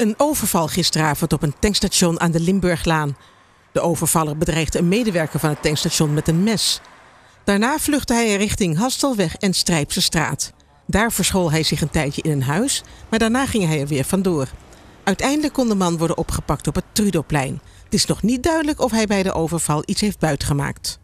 Een overval gisteravond op een tankstation aan de Limburglaan. De overvaller bedreigde een medewerker van het tankstation met een mes. Daarna vluchtte hij richting Hastelweg en Strijpse straat. Daar verschool hij zich een tijdje in een huis, maar daarna ging hij er weer vandoor. Uiteindelijk kon de man worden opgepakt op het Trudoplein. Het is nog niet duidelijk of hij bij de overval iets heeft buitgemaakt.